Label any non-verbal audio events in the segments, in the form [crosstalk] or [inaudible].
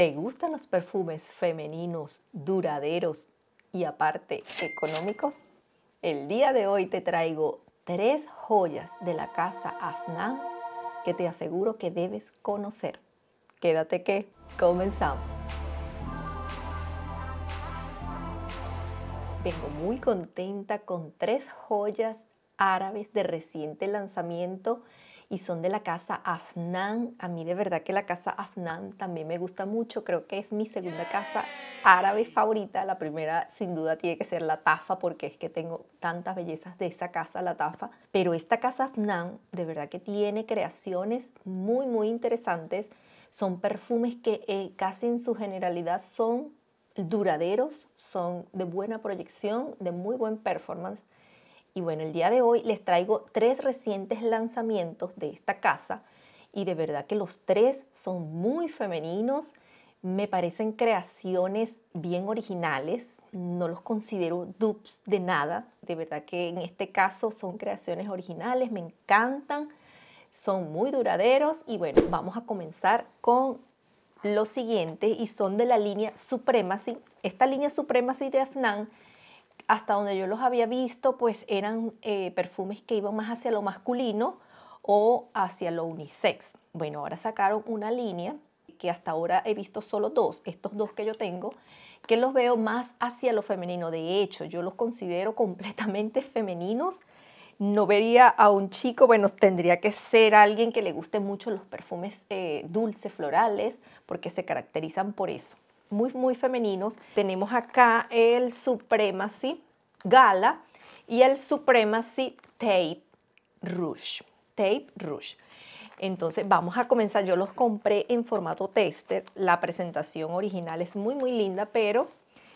¿Te gustan los perfumes femeninos, duraderos y aparte económicos? El día de hoy te traigo tres joyas de la casa Afnan que te aseguro que debes conocer. Quédate que comenzamos. Vengo muy contenta con tres joyas árabes de reciente lanzamiento y son de la casa Afnan. A mí de verdad que la casa Afnan también me gusta mucho, creo que es mi segunda casa árabe favorita. La primera sin duda tiene que ser la Tafa porque es que tengo tantas bellezas de esa casa, la Tafa. Pero esta casa Afnan de verdad que tiene creaciones muy, muy interesantes. Son perfumes que eh, casi en su generalidad son duraderos, son de buena proyección, de muy buen performance y bueno, el día de hoy les traigo tres recientes lanzamientos de esta casa y de verdad que los tres son muy femeninos, me parecen creaciones bien originales, no los considero dupes de nada, de verdad que en este caso son creaciones originales, me encantan, son muy duraderos y bueno, vamos a comenzar con los siguientes y son de la línea Supremacy. Esta línea Supremacy de Afnan hasta donde yo los había visto, pues eran eh, perfumes que iban más hacia lo masculino o hacia lo unisex. Bueno, ahora sacaron una línea que hasta ahora he visto solo dos, estos dos que yo tengo, que los veo más hacia lo femenino. De hecho, yo los considero [laughs] completamente femeninos. No vería a un chico, bueno, tendría que ser alguien que le guste mucho los perfumes eh, dulces, florales, porque se caracterizan por eso muy, muy femeninos. Tenemos acá el Supremacy Gala y el Supremacy Tape Rouge. Tape Rouge. Entonces vamos a comenzar. Yo los compré en formato tester. La presentación original es muy, muy linda, pero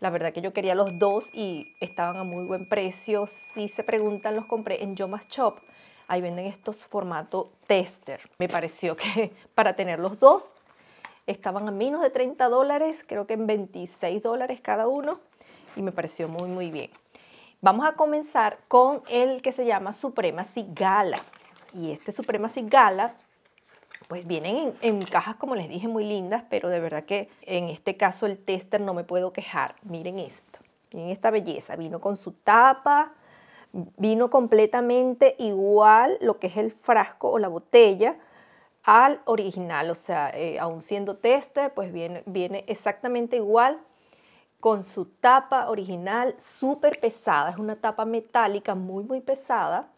la verdad que yo quería los dos y estaban a muy buen precio. Si se preguntan, los compré en Yomas Shop. Ahí venden estos formato tester. Me pareció que [laughs] para tener los dos estaban a menos de 30 dólares, creo que en 26 dólares cada uno, y me pareció muy, muy bien. Vamos a comenzar con el que se llama Suprema Sigala Y este Suprema Gala, pues vienen en, en, cajas, como les dije, muy lindas, pero de verdad que en este caso el tester no me puedo quejar. Miren esto, miren esta belleza. Vino con su tapa, vino completamente igual lo que es el frasco o la botella al original, o sea, eh, aún siendo tester, pues viene, viene exactamente igual con su tapa original súper pesada, es una tapa metálica muy muy pesada,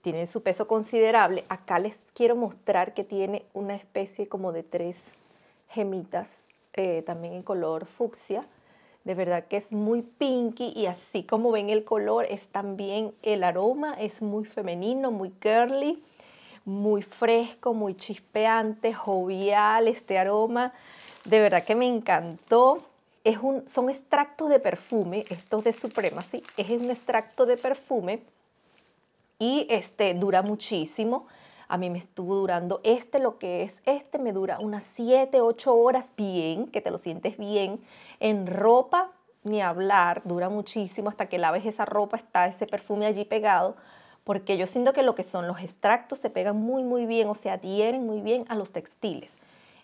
tiene su peso considerable. Acá les quiero mostrar que tiene una especie como de tres gemitas, eh, también en color fucsia. De verdad que es muy pinky y así como ven el color, es también el aroma, es muy femenino, muy curly muy fresco, muy chispeante, jovial este aroma. De verdad que me encantó. Es un, son extractos de perfume, estos de Supremacy, es un extracto de perfume y este dura muchísimo. A mí me estuvo durando este, lo que es este, me dura unas 7, 8 horas bien, que te lo sientes bien. En ropa, ni hablar, dura muchísimo hasta que laves esa ropa, está ese perfume allí pegado porque yo siento que lo que son los extractos se pegan muy, muy bien o se adhieren muy bien a los textiles.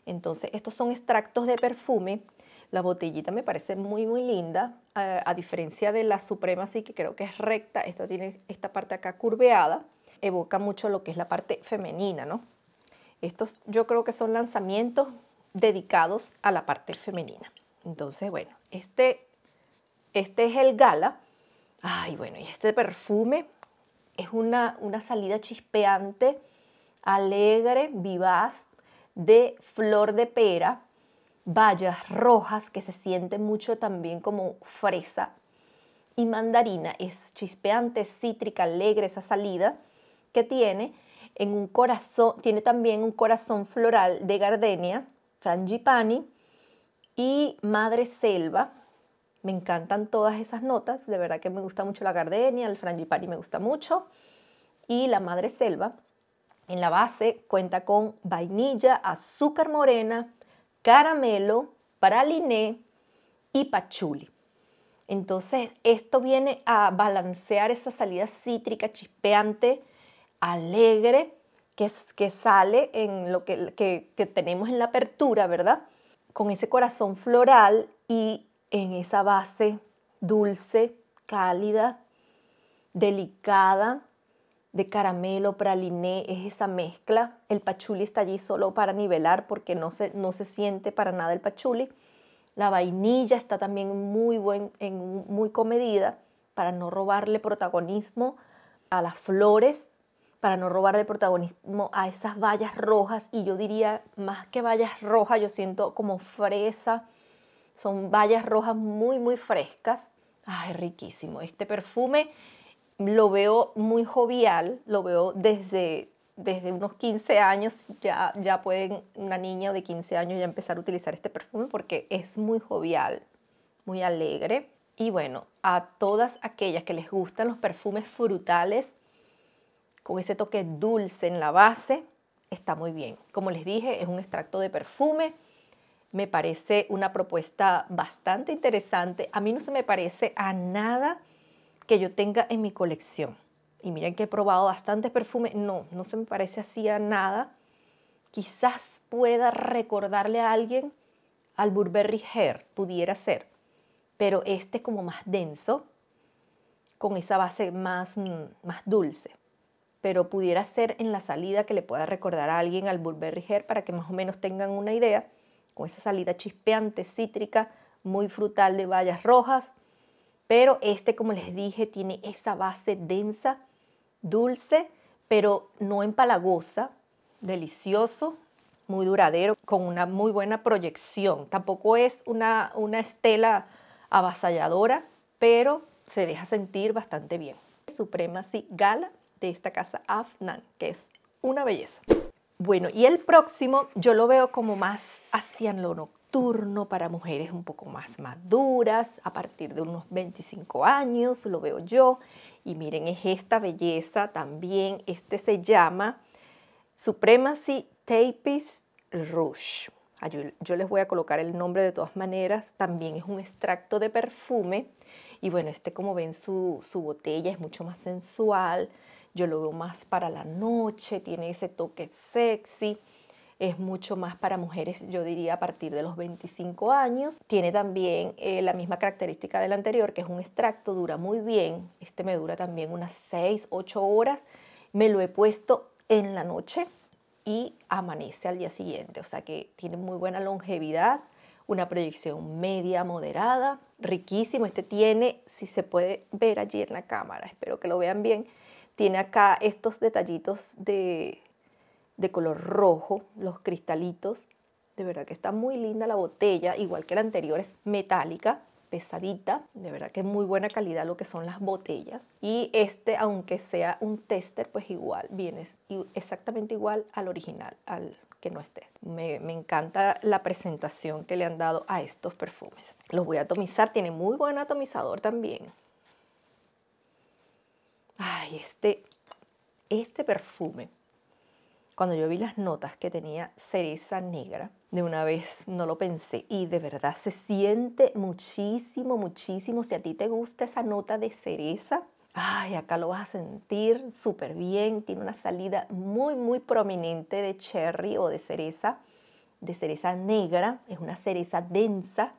Entonces, estos son extractos de perfume. La botellita me parece muy, muy linda, a, diferencia de la Suprema, sí que creo que es recta. Esta tiene esta parte acá curveada, evoca mucho lo que es la parte femenina, ¿no? Estos yo creo que son lanzamientos dedicados a la parte femenina. Entonces, bueno, este, este es el Gala. Ay, bueno, y este perfume es una, salida chispeante, alegre, vivaz, de flor de pera, bayas rojas que se siente mucho también como fresa y mandarina. Es chispeante, cítrica, alegre esa salida que tiene. En un corazón, tiene también un corazón floral de gardenia, frangipani y madre selva, me encantan todas esas notas, de verdad que me gusta mucho la gardenia, el frangipani me gusta mucho. Y la madre selva, en la base cuenta con vainilla, azúcar morena, caramelo, praliné y pachuli. Entonces, esto viene a balancear esa salida cítrica, chispeante, alegre, que, que sale en lo que tenemos en la apertura, ¿verdad? Con ese corazón floral y en esa base dulce, cálida, delicada, de caramelo, praliné, es esa mezcla. El pachuli está allí solo para nivelar porque no se, no se siente para nada el pachuli. La vainilla está también muy, buen, muy comedida para no robarle protagonismo a las flores, para no robarle protagonismo a esas vallas rojas. Y yo diría, más que vallas rojas, yo siento como fresa, son bayas rojas muy, muy frescas. Ay, riquísimo. Este perfume lo veo muy jovial, lo veo desde, desde unos 15 años. Ya, ya pueden, una niña de 15 años ya empezar a utilizar este perfume porque es muy jovial, muy alegre. Y bueno, a todas aquellas que les gustan los perfumes frutales, con ese toque dulce en la base, está muy bien. Como les dije, es un extracto de perfume me parece una propuesta bastante interesante. A mí no se me parece a nada que yo tenga en mi colección. Y miren que he probado bastantes perfumes. No, no se me parece así a nada. Quizás pueda recordarle a alguien al Burberry Hair, pudiera ser. Pero este como más denso, con esa base más, mm, más dulce. Pero pudiera ser en la salida que le pueda recordar a alguien al Burberry Hair para que más o menos tengan una idea con esa salida chispeante, cítrica, muy frutal de bayas rojas. Pero este, como les dije, tiene esa base densa, dulce, pero no empalagosa, delicioso, muy duradero, con una muy buena proyección. Tampoco es una, estela avasalladora, pero se deja sentir bastante bien. suprema Supremacy Gala de esta casa Afnan, que es una belleza. Bueno, y el próximo yo lo veo como más hacia lo nocturno para mujeres un poco más maduras, a partir de unos 25 años, lo veo yo. Y miren, es esta belleza también. Este se llama Supremacy Tapis Rouge. Ah, yo les voy a colocar el nombre de todas maneras. También es un extracto de perfume. Y bueno, este como ven su, su botella es mucho más sensual yo lo veo más para la noche, tiene ese toque sexy, es mucho más para mujeres, yo diría a partir de los 25 años. Tiene también eh, la misma característica del anterior, que es un extracto, dura muy bien, este me dura también unas 6, 8 horas, me lo he puesto en la noche y amanece al día siguiente, o sea que tiene muy buena longevidad una proyección media moderada, riquísimo. Este tiene, si se puede ver allí en la cámara, espero que lo vean bien, tiene acá estos detallitos de, color rojo, los cristalitos. De verdad que está muy linda la botella, igual que la anterior es metálica, pesadita. De verdad que es muy buena calidad lo que son las botellas. Y este, aunque sea un tester, pues igual viene exactamente igual al original, al que no esté. Me, me, encanta la presentación que le han dado a estos perfumes. Los voy a atomizar, tiene muy buen atomizador también ay, este, este perfume, cuando yo vi las notas que tenía cereza negra, de una vez no lo pensé y de verdad se siente muchísimo, muchísimo. Si a ti te gusta esa nota de cereza, ay, acá lo vas a sentir súper bien. Tiene una salida muy, muy prominente de cherry o de cereza, de cereza negra. Es una cereza densa,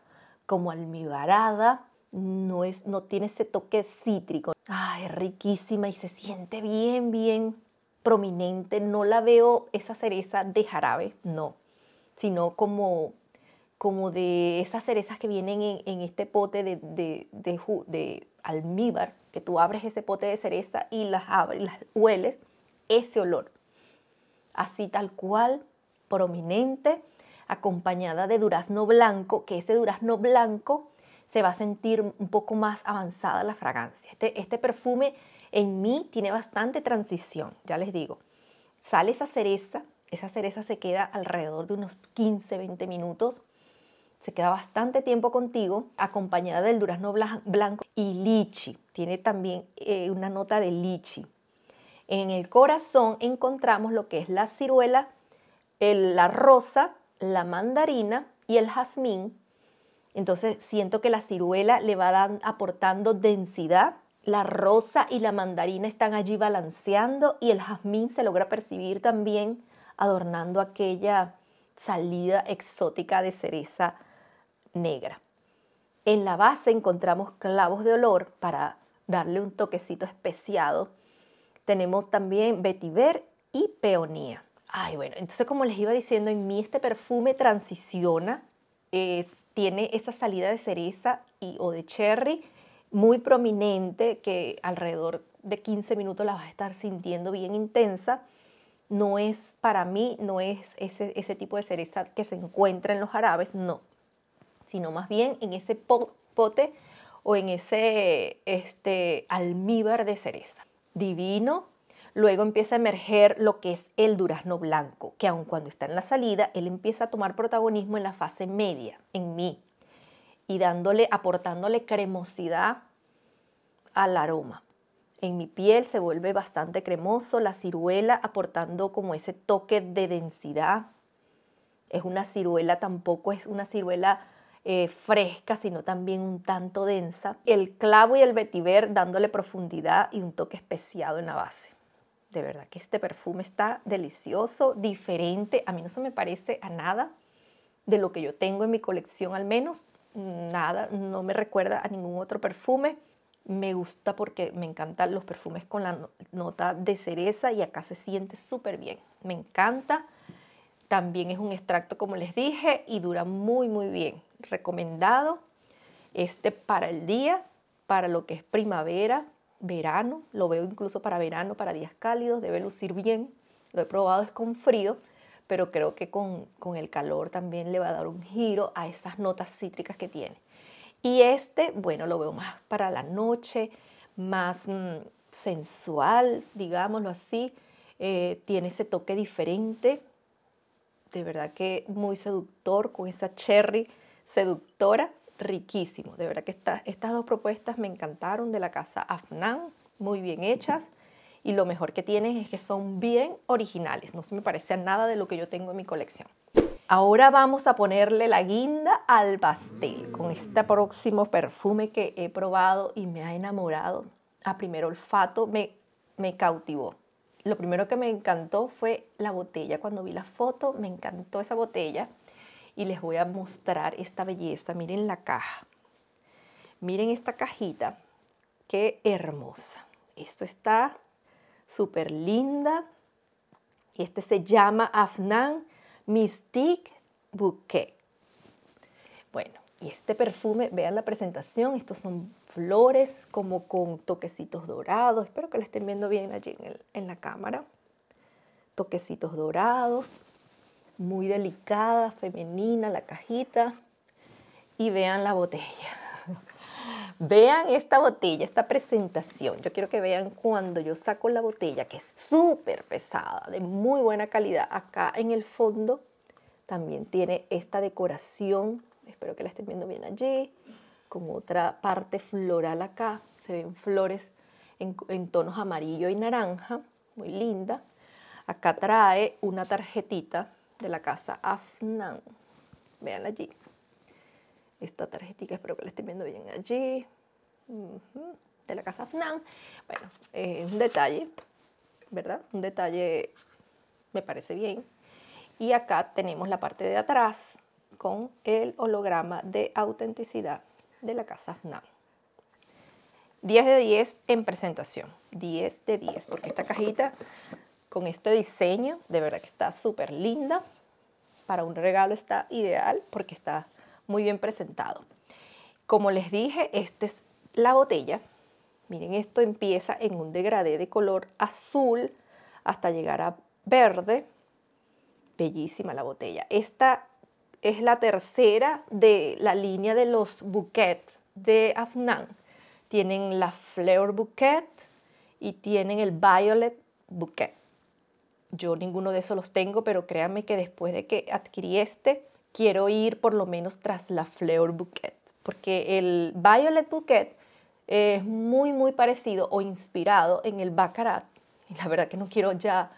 como almibarada, no, es, no tiene ese toque cítrico. Ay, es riquísima y se siente bien, bien prominente. No la veo esa cereza de jarabe, no, sino como, como de esas cerezas que vienen en, este pote de, almíbar, que tú abres ese pote de cereza y las, abres, las hueles, ese olor. Así tal cual, prominente, acompañada de durazno blanco, que ese durazno blanco se va a sentir un poco más avanzada la fragancia. Este, este perfume en mí tiene bastante transición, ya les digo. Sale esa cereza, esa cereza se queda alrededor de unos 15, 20 minutos. Se queda bastante tiempo contigo, acompañada del durazno blanco y lichi. Tiene también eh, una nota de lichi. En el corazón encontramos lo que es la ciruela, la rosa, la mandarina y el jazmín, entonces siento que la ciruela le va aportando densidad, la rosa y la mandarina están allí balanceando y el jazmín se logra percibir también adornando aquella salida exótica de cereza negra. En la base encontramos clavos de olor para darle un toquecito especiado. Tenemos también vetiver y peonía. Ay, bueno, entonces como les iba diciendo, en mí este perfume transiciona, es tiene esa salida de cereza y, o de cherry muy prominente que alrededor de 15 minutos la vas a estar sintiendo bien intensa. No es para mí, no es ese, tipo de cereza que se encuentra en los árabes no, sino más bien en ese pote o en ese este, almíbar de cereza. Divino, Luego empieza a emerger lo que es el durazno blanco, que aun cuando está en la salida, él empieza a tomar protagonismo en la fase media, en mí, y dándole, aportándole cremosidad al aroma. En mi piel se vuelve bastante cremoso, la ciruela aportando como ese toque de densidad. Es una ciruela, tampoco es una ciruela eh, fresca, sino también un tanto densa. El clavo y el vetiver dándole profundidad y un toque especiado en la base de verdad que este perfume está delicioso, diferente, a mí no se me parece a nada de lo que yo tengo en mi colección al menos, nada, no me recuerda a ningún otro perfume. Me gusta porque me encantan los perfumes con la nota de cereza y acá se siente súper bien. Me encanta. También es un extracto, como les dije, y dura muy, muy bien. Recomendado este para el día, para lo que es primavera, verano, lo veo incluso para verano, para días cálidos, debe lucir bien. Lo he probado es con frío, pero creo que con, el calor también le va a dar un giro a esas notas cítricas que tiene. Y este, bueno, lo veo más para la noche, más mm, sensual, digámoslo así. Eh, tiene ese toque diferente, de verdad que muy seductor, con esa cherry seductora riquísimo. De verdad que estas dos propuestas me encantaron de la casa Afnan, muy bien hechas. Y lo mejor que tienen es que son bien originales, no se me parece a nada de lo que yo tengo en mi colección. Ahora vamos a ponerle la guinda al pastel con este próximo perfume que he probado y me ha enamorado. A primer olfato me cautivó. Lo primero que me encantó fue la botella. Cuando vi la foto, me encantó esa botella y les voy a mostrar esta belleza. Miren la caja. Miren esta cajita. Qué hermosa. Esto está súper linda. Y este se llama Afnan Mystique Bouquet. Bueno, y este perfume, vean la presentación, estos son flores como con toquecitos dorados. Espero que la estén viendo bien allí en la cámara. Toquecitos dorados muy delicada, femenina, la cajita. Y vean la botella. [laughs] vean esta botella, esta presentación. Yo quiero que vean cuando yo saco la botella, que es súper pesada, de muy buena calidad. Acá en el fondo también tiene esta decoración. Espero que la estén viendo bien allí. Con otra parte floral acá. Se ven flores en, tonos amarillo y naranja. Muy linda. Acá trae una tarjetita de la casa Afnan. Vean allí. Esta tarjetita, espero que la estén viendo bien allí. De la casa Afnan. Bueno, es un detalle, ¿verdad? Un detalle me parece bien. Y acá tenemos la parte de atrás con el holograma de autenticidad de la casa Afnan. 10 de 10 en presentación. 10 de 10, porque esta cajita con este diseño. De verdad que está súper linda. Para un regalo está ideal porque está muy bien presentado. Como les dije, esta es la botella. Miren, esto empieza en un degradé de color azul hasta llegar a verde. Bellísima la botella. Esta es la tercera de la línea de los bouquets de Afnan. Tienen la Flower Bouquet y tienen el Violet Bouquet. Yo ninguno de esos los tengo, pero créanme que después de que adquirí este, quiero ir por lo menos tras la Fleur Bouquet, porque el Violet Bouquet es muy, muy parecido o inspirado en el Baccarat. Y la verdad que no quiero ya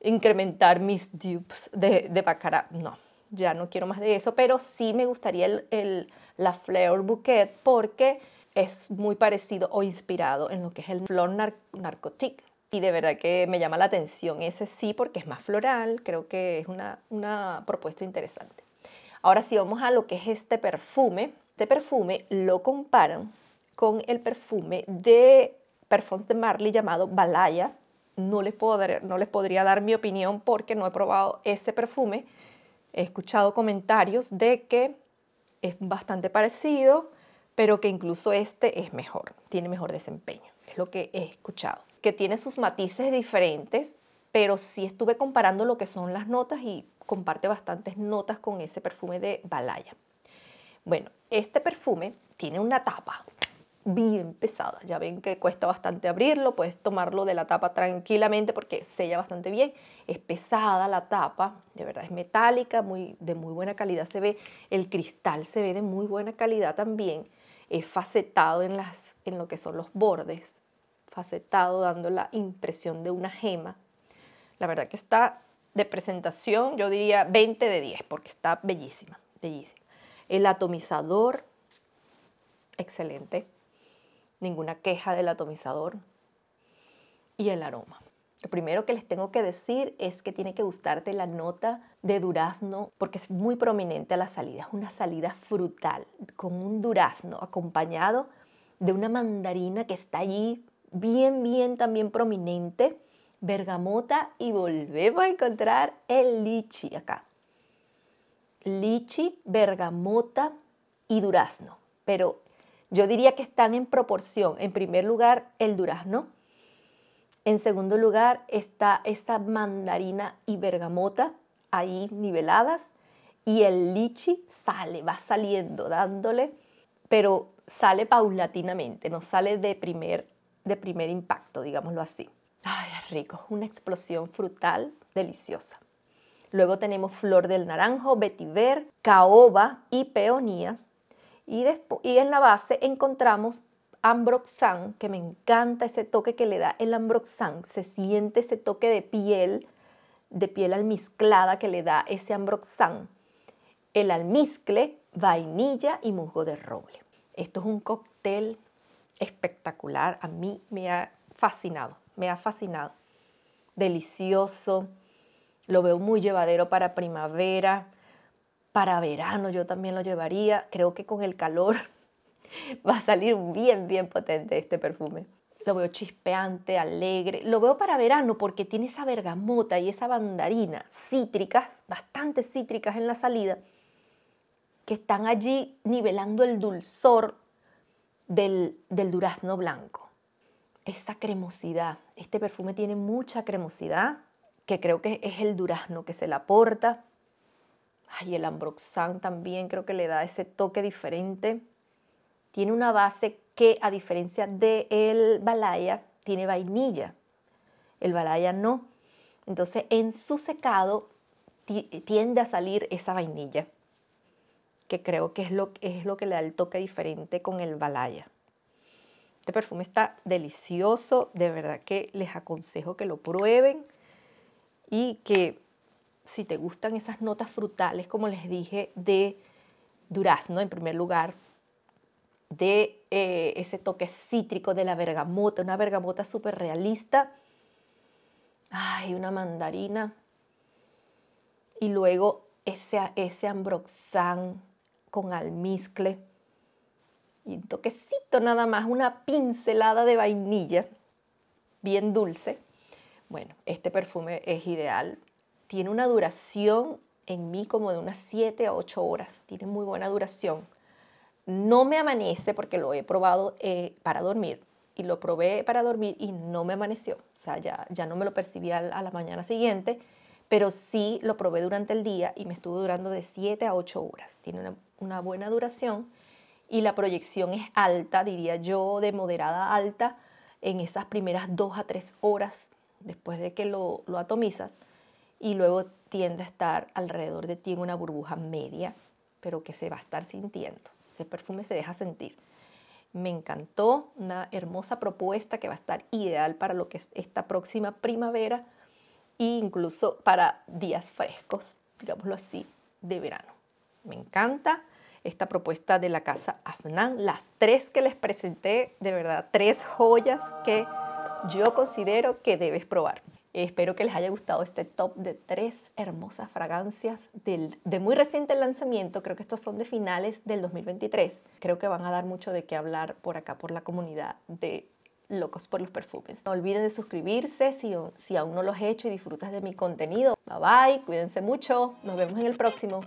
incrementar mis dupes de, de Baccarat, no, ya no quiero más de eso, pero sí me gustaría el, la Fleur Bouquet porque es muy parecido o inspirado en lo que es el Flor Narcotic. Y de verdad que me llama la atención ese sí porque es más floral, creo que es una, propuesta interesante. Ahora sí vamos a lo que es este perfume. Este perfume lo comparan con el perfume de Perfons de Marley llamado Balaya. No les, no les podría dar mi opinión porque no he probado ese perfume. He escuchado comentarios de que es bastante parecido, pero que incluso este es mejor, tiene mejor desempeño es lo que he escuchado, que tiene sus matices diferentes, pero sí estuve comparando lo que son las notas y comparte bastantes notas con ese perfume de Balaya. Bueno, este perfume tiene una tapa bien pesada. Ya ven que cuesta bastante abrirlo, puedes tomarlo de la tapa tranquilamente porque sella bastante bien. Es pesada la tapa, de verdad es metálica, muy, de muy buena calidad se ve. El cristal se ve de muy buena calidad también. Es facetado en, las, en lo que son los bordes dando la impresión de una gema. La verdad que está de presentación, yo diría 20 de 10, porque está bellísima, bellísima. El atomizador, excelente. Ninguna queja del atomizador. Y el aroma. Lo primero que les tengo que decir es que tiene que gustarte la nota de durazno porque es muy prominente a la salida. Es una salida frutal con un durazno acompañado de una mandarina que está allí bien, bien también prominente, bergamota y volvemos a encontrar el lichi acá. Lichi, bergamota y durazno, pero yo diría que están en proporción. En primer lugar, el durazno. En segundo lugar está esta mandarina y bergamota ahí niveladas y el lichi sale, va saliendo, dándole, pero sale paulatinamente, no sale de primer de primer impacto, digámoslo así. Ay, es rico, una explosión frutal deliciosa. Luego tenemos flor del naranjo, vetiver, caoba y peonía. Y, y en la base encontramos ambroxan, que me encanta ese toque que le da el ambroxan. Se siente ese toque de piel, de piel almizclada que le da ese ambroxan. El almizcle, vainilla y musgo de roble. Esto es un cóctel espectacular. A mí me ha fascinado, me ha fascinado. Delicioso, lo veo muy llevadero para primavera, para verano yo también lo llevaría. Creo que con el calor [laughs] va a salir bien, bien potente este perfume. Lo veo chispeante, alegre. Lo veo para verano porque tiene esa bergamota y esa bandarina cítricas, bastante cítricas en la salida, que están allí nivelando el dulzor del, durazno blanco. Esa cremosidad. Este perfume tiene mucha cremosidad, que creo que es el durazno que se le aporta. Ay, el ambroxan también creo que le da ese toque diferente. Tiene una base que, a diferencia del el balaya, tiene vainilla. El balaya no. Entonces, en su secado tiende a salir esa vainilla que creo que es lo, es lo que le da el toque diferente con el Balaya. Este perfume está delicioso, de verdad que les aconsejo que lo prueben y que si te gustan esas notas frutales, como les dije, de durazno en primer lugar, de eh, ese toque cítrico de la bergamota, una bergamota súper realista, ay, una mandarina, y luego ese, ese ambroxán con almizcle y un toquecito nada más, una pincelada de vainilla, bien dulce. Bueno, este perfume es ideal. Tiene una duración en mí como de unas 7 a 8 horas. Tiene muy buena duración. No me amanece porque lo he probado eh, para dormir. Y lo probé para dormir y no me amaneció. O sea, ya, ya no me lo percibí a la mañana siguiente pero sí lo probé durante el día y me estuvo durando de 7 a 8 horas. Tiene una, buena duración y la proyección es alta, diría yo, de moderada a alta en esas primeras 2 a 3 horas después de que lo, atomizas y luego tiende a estar alrededor de ti una burbuja media, pero que se va a estar sintiendo. Ese perfume se deja sentir. Me encantó, una hermosa propuesta que va a estar ideal para lo que es esta próxima primavera incluso para días frescos, digámoslo así, de verano. Me encanta esta propuesta de la casa Afnan. Las tres que les presenté, de verdad, tres joyas que yo considero que debes probar. Espero que les haya gustado este top de tres hermosas fragancias del, de muy reciente lanzamiento. Creo que estos son de finales del 2023. Creo que van a dar mucho de qué hablar por acá, por la comunidad de locos por los perfumes. No olviden de suscribirse si, aún no lo has hecho y disfrutas de mi contenido. Bye bye, cuídense mucho, nos vemos en el próximo.